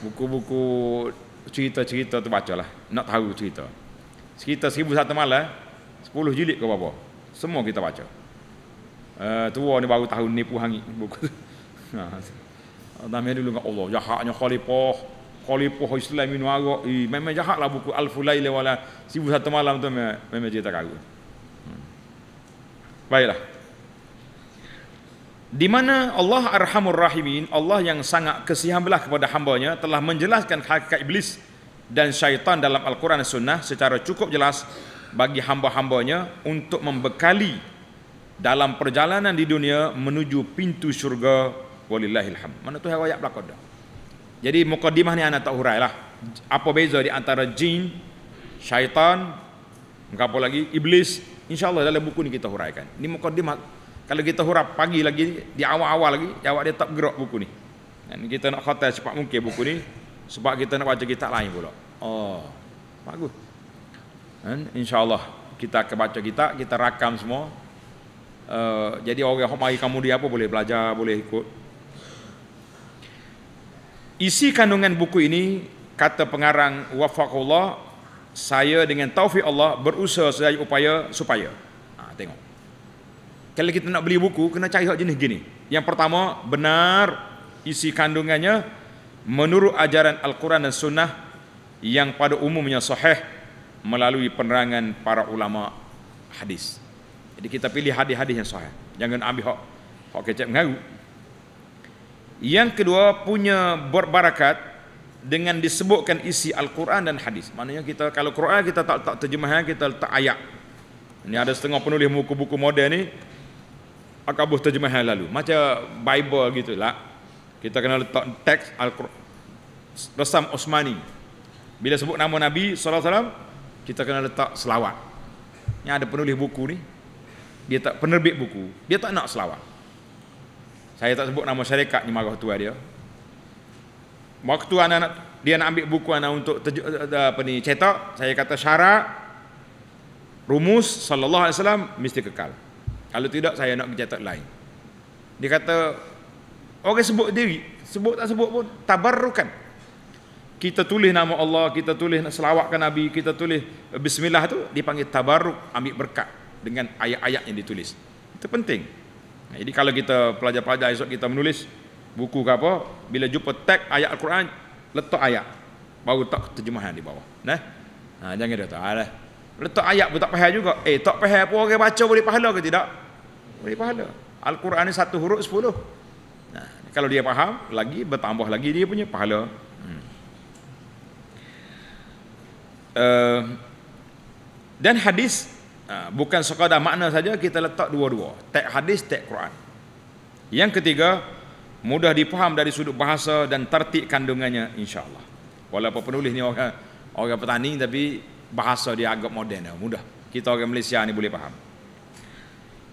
Speaker 1: Buku-buku cerita-cerita tu bacalah. Nak tahu cerita. Sekitar seribu satu malam, sepuluh jilid ke apa Semua kita baca. Uh, tua ni baru tahu ni hangi buku tu. Nama ha, dulu dengan Allah, jahatnya khalifah. Khalifah Islam ini warga. Memang jahatlah buku Al-Fulail wala seribu satu malam tu memang cerita kagut. Hmm. Baiklah di mana Allah Arhamur Rahimin, Allah yang sangat kesian belah kepada hambanya telah menjelaskan hakikat iblis dan syaitan dalam Al-Quran dan Sunnah secara cukup jelas bagi hamba-hambanya untuk membekali dalam perjalanan di dunia menuju pintu syurga walillahilham. Mana tu ayat belakang dah. Jadi mukadimah ni anak tak hurai lah. Apa beza di antara jin, syaitan, apa lagi, iblis. InsyaAllah dalam buku ni kita huraikan. Ini mukadimah kalau kita hurap pagi lagi di awal-awal lagi jawab dia tak gerak buku ni dan kita nak khatam cepat mungkin buku ni sebab kita nak baca kitab lain pula oh bagus dan insyaallah kita akan baca kitab kita rakam semua uh, jadi orang yang mari kamu dia apa boleh belajar boleh ikut isi kandungan buku ini kata pengarang wafakullah saya dengan taufik Allah berusaha sedaya upaya supaya ha, tengok kalau kita nak beli buku, kena cari hak jenis gini. Yang pertama, benar isi kandungannya menurut ajaran Al-Quran dan Sunnah yang pada umumnya sahih melalui penerangan para ulama hadis. Jadi kita pilih hadis-hadis yang sahih. Jangan ambil hak hak kecap mengaru. Yang kedua punya berbarakat dengan disebutkan isi Al-Quran dan hadis. Maknanya kita kalau Quran kita tak tak terjemahan kita letak ayat. Ini ada setengah penulis buku-buku moden ni akabus terjemahan lalu macam bible gitulah kita kena letak teks al Quran resam Osmani bila sebut nama Nabi sallallahu alaihi wasallam kita kena letak selawat yang ada penulis buku ni dia tak penerbit buku dia tak nak selawat saya tak sebut nama syarikat ni marah tua dia waktu anak nak dia nak ambil buku anak untuk eh, apa ni cetak saya kata syarat rumus sallallahu alaihi wasallam mesti kekal kalau tidak saya nak mencatat lain. Dia kata orang sebut diri, sebut tak sebut pun tabarrukan. Kita tulis nama Allah, kita tulis nak selawatkan Nabi, kita tulis eh, bismillah tu dipanggil tabarruk, ambil berkat dengan ayat-ayat yang ditulis. Itu penting. Jadi kalau kita pelajar-pelajar esok kita menulis buku ke apa, bila jumpa tag ayat Al-Quran, letak ayat. Baru tak terjemahan di bawah. Nah. Ha, jangan dia tahu. Ah, ha, Letak ayat pun tak payah juga. Eh, tak payah pun orang baca boleh pahala ke tidak? Boleh pahala. Al-Quran ni satu huruf sepuluh. Nah, kalau dia faham, lagi bertambah lagi dia punya pahala. Hmm. Uh, dan hadis, uh, bukan sekadar makna saja, kita letak dua-dua. Tak hadis, tak Quran. Yang ketiga, mudah dipaham dari sudut bahasa dan tertik kandungannya, insyaAllah. Walaupun penulis ni orang, orang petani, tapi bahasa dia agak moden dah mudah kita orang Malaysia ni boleh faham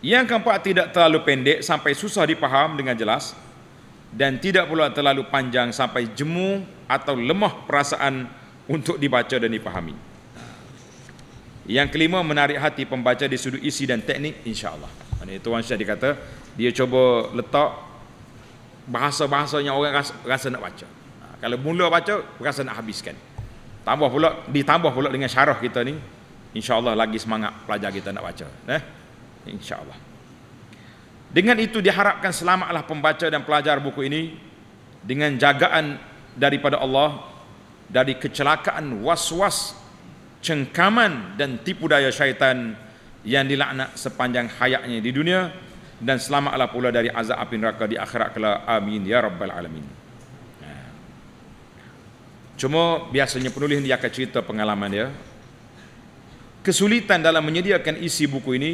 Speaker 1: yang keempat tidak terlalu pendek sampai susah dipaham dengan jelas dan tidak pula terlalu panjang sampai jemu atau lemah perasaan untuk dibaca dan dipahami yang kelima menarik hati pembaca di sudut isi dan teknik insyaAllah Ini Tuan Syah dikata dia cuba letak bahasa-bahasa yang orang rasa, rasa nak baca ha, kalau mula baca rasa nak habiskan tambah pula ditambah pula dengan syarah kita ni insyaallah lagi semangat pelajar kita nak baca eh insyaallah dengan itu diharapkan selamatlah pembaca dan pelajar buku ini dengan jagaan daripada Allah dari kecelakaan was-was cengkaman dan tipu daya syaitan yang dilaknat sepanjang hayatnya di dunia dan selamatlah pula dari azab api neraka di akhirat kelak amin ya rabbal alamin Cuma biasanya penulis ni akan cerita pengalaman dia. Kesulitan dalam menyediakan isi buku ini,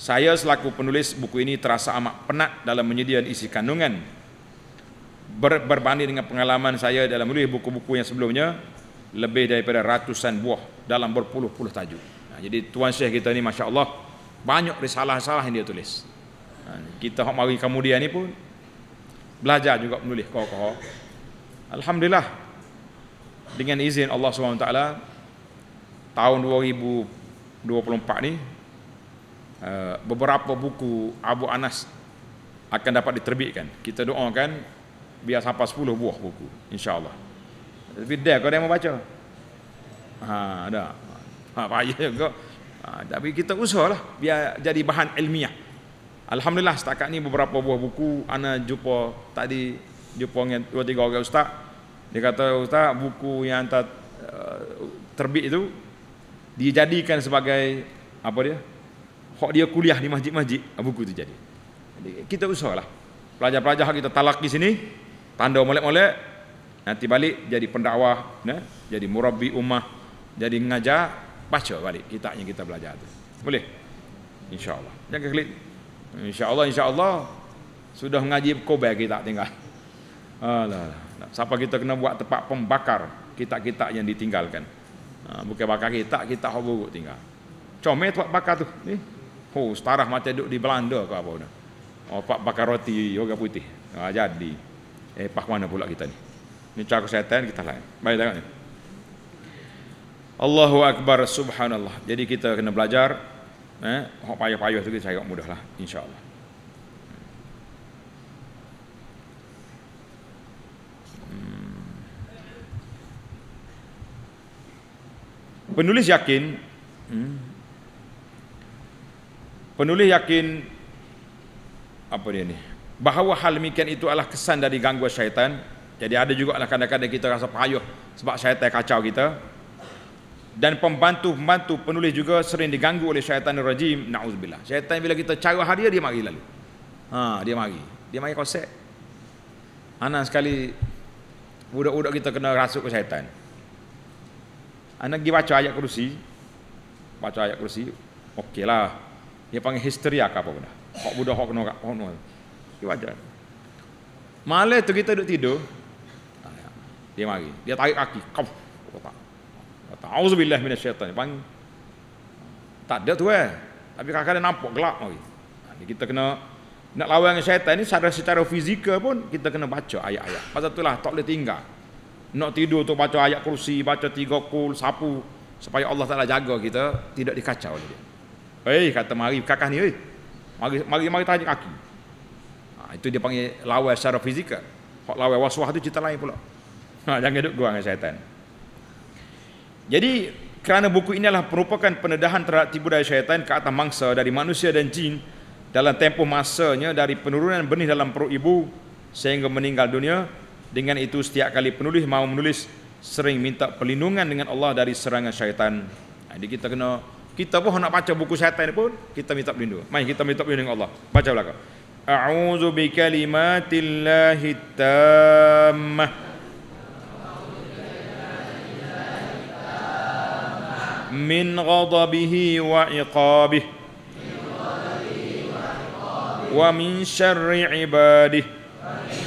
Speaker 1: saya selaku penulis buku ini terasa amat penat dalam menyediakan isi kandungan. Ber berbanding dengan pengalaman saya dalam menulis buku-buku yang sebelumnya, lebih daripada ratusan buah dalam berpuluh-puluh tajuk. Nah, ha, jadi Tuan Syekh kita ni Masya Allah, banyak risalah-risalah yang dia tulis. Nah, ha, kita hak mari kemudian ni pun, belajar juga menulis kau-kau. Alhamdulillah, dengan izin Allah SWT tahun 2024 ni eh, beberapa buku Abu Anas akan dapat diterbitkan kita doakan biar sampai 10 buah buku insyaAllah tapi dia kau dia mau baca ha, ada ha, payah juga ha, tapi kita usahlah biar jadi bahan ilmiah Alhamdulillah setakat ni beberapa buah buku ana jumpa tadi jumpa dengan dua tiga orang ustaz dia kata ustaz buku yang hantar uh, eh, terbit itu dijadikan sebagai apa dia? Hak dia kuliah di masjid-masjid, ah, buku itu jadi. jadi kita usahlah. Pelajar-pelajar kita talak di sini, tanda molek-molek nanti balik jadi pendakwah, ya, jadi murabbi ummah, jadi mengajar baca balik kita yang kita belajar tu. Boleh? Insya-Allah. Jangan kelit. Insya-Allah insya-Allah sudah mengaji kobe kita tinggal. Alah. Siapa kita kena buat tempat pembakar kitab-kitab yang ditinggalkan. bukan bakar kitab, kita hobo tinggal. Comel tempat bakar tu. Ni. Eh? Oh, setarah macam duduk di Belanda ke apa benda. Oh, pak bakar roti yoga putih. Ha, jadi. Eh, pak mana pula kita ni? Ni cara kesihatan kita lain. Baik tengok ni. Allahu Akbar Subhanallah. Jadi kita kena belajar. Eh, payah-payah kita saya mudahlah insya-Allah. Penulis yakin Penulis yakin Apa dia ni Bahawa hal demikian itu adalah kesan dari gangguan syaitan Jadi ada juga lah kadang-kadang kita rasa payuh Sebab syaitan kacau kita Dan pembantu-pembantu penulis juga Sering diganggu oleh syaitan rajim Nauzubillah, Syaitan bila kita cara hadiah dia mari lalu ha, Dia mari Dia mari konsep Anak sekali Budak-budak kita kena rasuk ke syaitan anda pergi baca ayat kursi Baca ayat kursi Okey lah Dia panggil histeria ke apa benda Hak budak hak kena kat Hak kena Dia baca Malah tu kita duduk tidur Dia mari Dia tarik kaki Kau Kata Auzubillah minas syaitan Dia panggil Tak ada tu eh Tapi kakak dia nampak gelap mari Jadi kita kena Nak lawan dengan syaitan ni secara, secara fizikal pun Kita kena baca ayat-ayat Pasal tu lah tak boleh tinggal nak tidur tu baca ayat kursi, baca tiga kul, sapu supaya Allah Taala jaga kita tidak dikacau oleh dia. kata mari kakak ni eh. Mari mari mari tajuk kaki. Ha, itu dia panggil lawan secara fizikal. Hak lawan waswas tu cerita lain pula. Ha, jangan duduk gua dengan syaitan. Jadi kerana buku ini adalah merupakan pendedahan terhadap tipu dari syaitan ke atas mangsa dari manusia dan jin dalam tempoh masanya dari penurunan benih dalam perut ibu sehingga meninggal dunia dengan itu setiap kali penulis mau menulis sering minta perlindungan dengan Allah dari serangan syaitan. Ha, jadi kita kena kita pun nak baca buku syaitan pun kita minta perlindungan. Mari kita minta perlindungan Allah. Baca belakang. A'udzu bi kalimatillahi tammah. Min ghadabihi wa iqabihi. Wa min syarri ibadihi.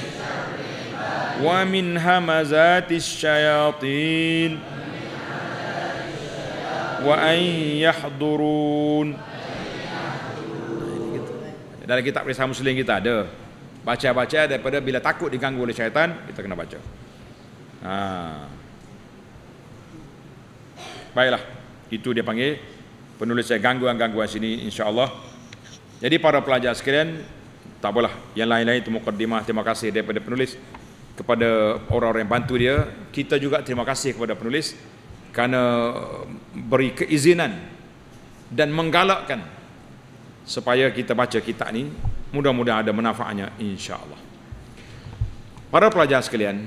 Speaker 1: ومن همزات الشياطين وأن yahdurun. dalam kitab Risah Muslim kita ada baca-baca daripada bila takut diganggu oleh syaitan kita kena baca ha. baiklah itu dia panggil penulis saya gangguan-gangguan sini insyaAllah jadi para pelajar sekalian tak apalah yang lain-lain itu mukaddimah terima kasih daripada penulis kepada orang-orang yang bantu dia kita juga terima kasih kepada penulis kerana eh, beri keizinan dan menggalakkan supaya kita baca kitab ni, mudah-mudahan ada manfaatnya insya-Allah para pelajar sekalian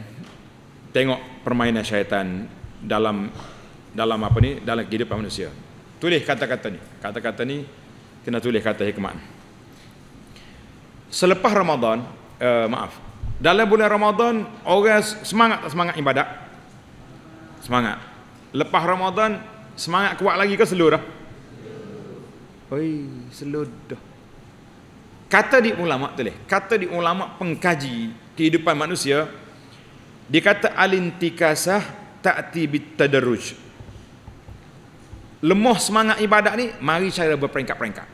Speaker 1: tengok permainan syaitan dalam dalam apa ni dalam kehidupan manusia tulis kata-kata ni kata-kata ni kena tulis kata hikmah selepas Ramadan uh, maaf dalam bulan Ramadan orang semangat tak semangat ibadat? Semangat. Lepas Ramadan semangat kuat lagi ke selur dah? Oi, selur dah. Kata di ulama tulis, kata di ulama pengkaji kehidupan manusia dikata alintikasah ta'ti bitadarruj. Lemah semangat ibadat ni mari cara berperingkat-peringkat.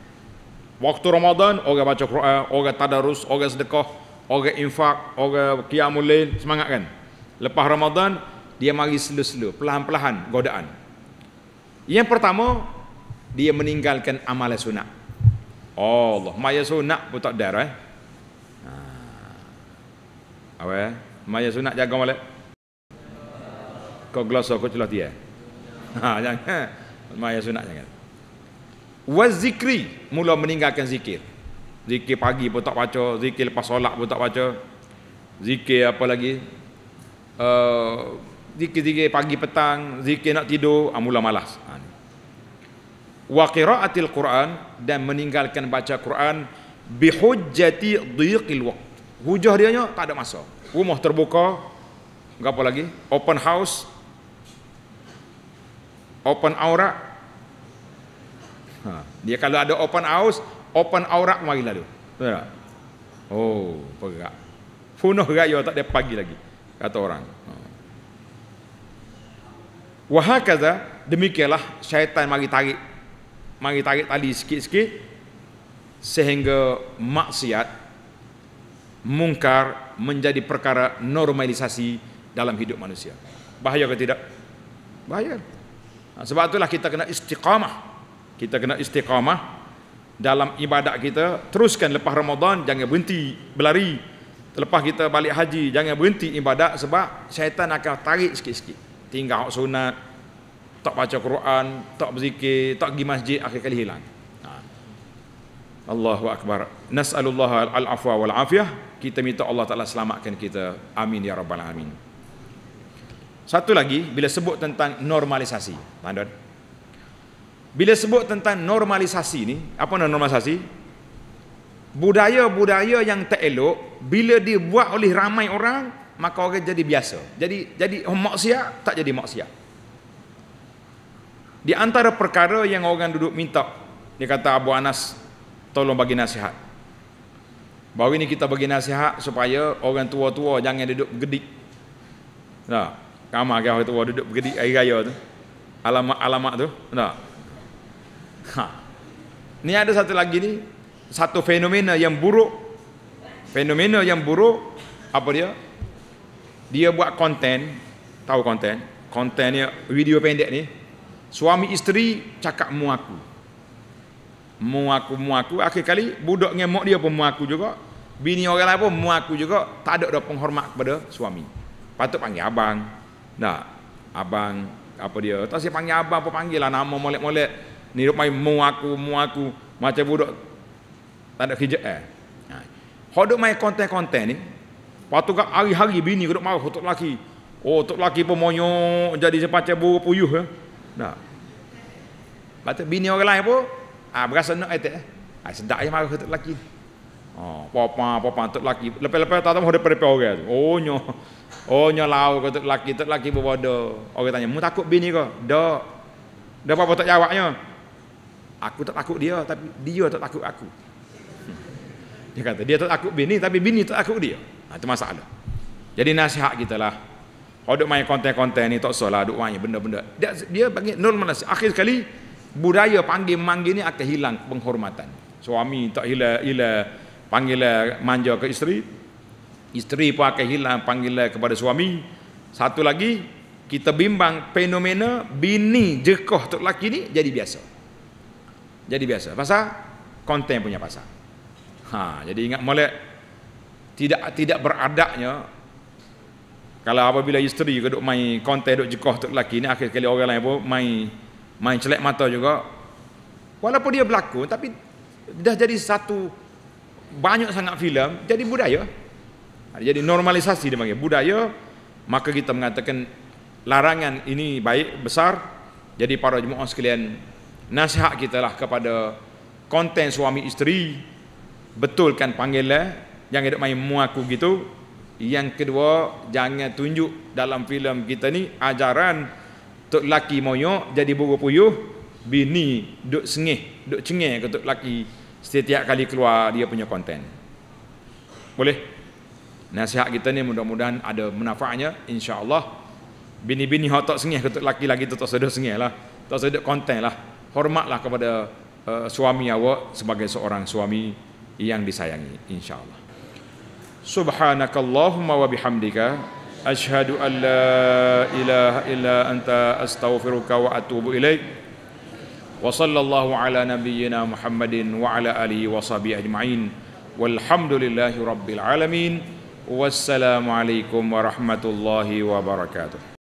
Speaker 1: Waktu Ramadan orang baca Quran, orang tadarus, orang sedekah, orang infak, orang qiyamul lain semangat kan. Lepas Ramadan dia mari selu-selu, perlahan-perlahan godaan. Yang pertama dia meninggalkan amalan sunat. Oh Allah, maya sunat pun tak dar eh. Ha. Ah. Awe, eh? maya sunat jaga molek. Kau gloso aku celah dia. Ha jangan. Maya sunat jangan. Wa zikri mula meninggalkan zikir. Zikir pagi pun tak baca, zikir lepas solat pun tak baca. Zikir apa lagi? Uh, eh, zikir-zikir pagi petang, zikir nak tidur, amula ah, malas. Ha, Wa Quran dan meninggalkan baca Quran bihujjati dhiqil waqt. Hujah dia tak ada masa. Rumah terbuka, apa lagi? Open house. Open aura. Ha, dia kalau ada open house, open aurat mari lalu. Betul tak? Oh, perak. Punuh raya tak ada pagi lagi. Kata orang. Wah ha. Wahakaza, demikianlah syaitan mari tarik. Mari tarik tali sikit-sikit. Sehingga maksiat, mungkar menjadi perkara normalisasi dalam hidup manusia. Bahaya ke tidak? Bahaya. Ha, sebab itulah kita kena istiqamah. Kita kena istiqamah dalam ibadat kita teruskan lepas Ramadan jangan berhenti berlari lepas kita balik haji jangan berhenti ibadat sebab syaitan akan tarik sikit-sikit tinggal hak sunat tak baca Quran tak berzikir tak pergi masjid akhir kali hilang ha. Allahu akbar nasalullah al-afwa wal afiyah kita minta Allah Taala selamatkan kita amin ya rabbal alamin satu lagi bila sebut tentang normalisasi tuan bila sebut tentang normalisasi ni, apa nama normalisasi? Budaya-budaya yang tak elok bila dibuat oleh ramai orang, maka orang jadi biasa. Jadi jadi oh, maksiat tak jadi maksiat. Di antara perkara yang orang duduk minta, dia kata Abu Anas, tolong bagi nasihat. Baru ini kita bagi nasihat supaya orang tua-tua jangan duduk gedik. Nah, kamu agak orang tua duduk gedik air raya tu. Alamat-alamat tu. Nah. Ha. Ni ada satu lagi ni, satu fenomena yang buruk. Fenomena yang buruk apa dia? Dia buat konten, tahu konten? Kontennya video pendek ni. Suami isteri cakap mu aku. Mu aku mu aku akhir kali budak ngemok dia pun mu aku juga. Bini orang lain pun mu aku juga, tak ada dah penghormat kepada suami. Patut panggil abang. Nah, abang apa dia? Tak siap panggil abang apa panggil lah nama molek-molek ni rupai mu aku mu aku macam budak tak ada kerja eh ha duk mai konten-konten ni patu gap hari-hari bini duk marah untuk laki oh untuk laki pun monyok jadi macam buruk puyuh ya, nah patu bini orang lain pun ah ha, berasa nak etek eh ah, ha, sedak je marah untuk laki Oh, papa, papa tu laki. Lepas-lepas tak tahu daripada pihak orang. Oh, nyo. Oh, nyo lau kau tu laki, tu laki berbodoh. Orang tanya, "Mu takut bini kau?" "Dak." Dak apa tak jawabnya? Aku tak takut dia tapi dia tak takut aku. Dia kata dia tak takut bini tapi bini tak takut dia. Ha, itu masalah. Jadi nasihat kita lah. Kalau oh, duk main konten-konten ni tak salah duk main benda-benda. Dia, dia panggil normal nasihat. Akhir sekali budaya panggil manggil ni akan hilang penghormatan. Suami tak hilang hilang panggil manja ke isteri. Isteri pun akan hilang panggil kepada suami. Satu lagi kita bimbang fenomena bini jekoh tok laki ni jadi biasa jadi biasa pasal konten punya pasal ha jadi ingat molek tidak tidak beradaknya kalau apabila isteri juga duk main konten duk jekoh tu lelaki ni akhir sekali orang lain pun main main celak mata juga walaupun dia berlaku tapi dah jadi satu banyak sangat filem jadi budaya ha, jadi normalisasi dia panggil budaya maka kita mengatakan larangan ini baik besar jadi para jemaah sekalian nasihat kita lah kepada konten suami isteri betulkan panggilan eh. jangan duk main muaku gitu yang kedua jangan tunjuk dalam filem kita ni ajaran tok laki moyo jadi buru puyuh bini duk sengih duk cengih ke tok laki setiap kali keluar dia punya konten boleh nasihat kita ni mudah-mudahan ada manfaatnya insyaallah bini-bini hok tok sengih ke tok laki lagi tok sedo sengih lah tok sedo konten lah hormatlah kepada uh, suami awak sebagai seorang suami yang disayangi insyaallah subhanakallahumma wa bihamdika ashhadu an la ilaha illa anta astaghfiruka wa atubu ilaik wa sallallahu ala nabiyyina muhammadin wa ala alihi wa sahbihi ajma'in walhamdulillahi rabbil alamin wassalamu alaikum warahmatullahi wabarakatuh